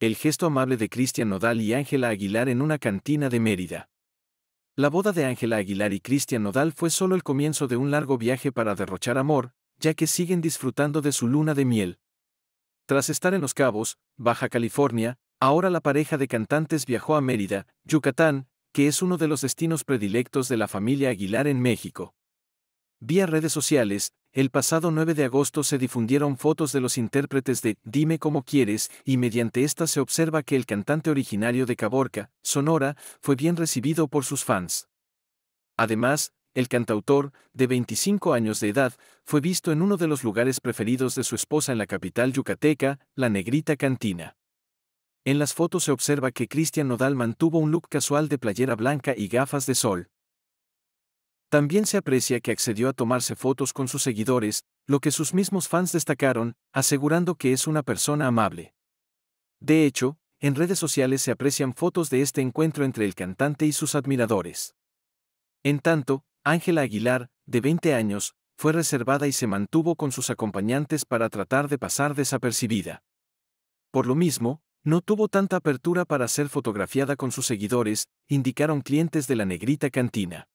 el gesto amable de Cristian Nodal y Ángela Aguilar en una cantina de Mérida. La boda de Ángela Aguilar y Cristian Nodal fue solo el comienzo de un largo viaje para derrochar amor, ya que siguen disfrutando de su luna de miel. Tras estar en Los Cabos, Baja California, ahora la pareja de cantantes viajó a Mérida, Yucatán, que es uno de los destinos predilectos de la familia Aguilar en México. Vía redes sociales, el pasado 9 de agosto se difundieron fotos de los intérpretes de Dime cómo quieres y mediante estas se observa que el cantante originario de Caborca, Sonora, fue bien recibido por sus fans. Además, el cantautor, de 25 años de edad, fue visto en uno de los lugares preferidos de su esposa en la capital yucateca, la Negrita Cantina. En las fotos se observa que Cristian Nodal mantuvo un look casual de playera blanca y gafas de sol. También se aprecia que accedió a tomarse fotos con sus seguidores, lo que sus mismos fans destacaron, asegurando que es una persona amable. De hecho, en redes sociales se aprecian fotos de este encuentro entre el cantante y sus admiradores. En tanto, Ángela Aguilar, de 20 años, fue reservada y se mantuvo con sus acompañantes para tratar de pasar desapercibida. Por lo mismo, no tuvo tanta apertura para ser fotografiada con sus seguidores, indicaron clientes de la negrita cantina.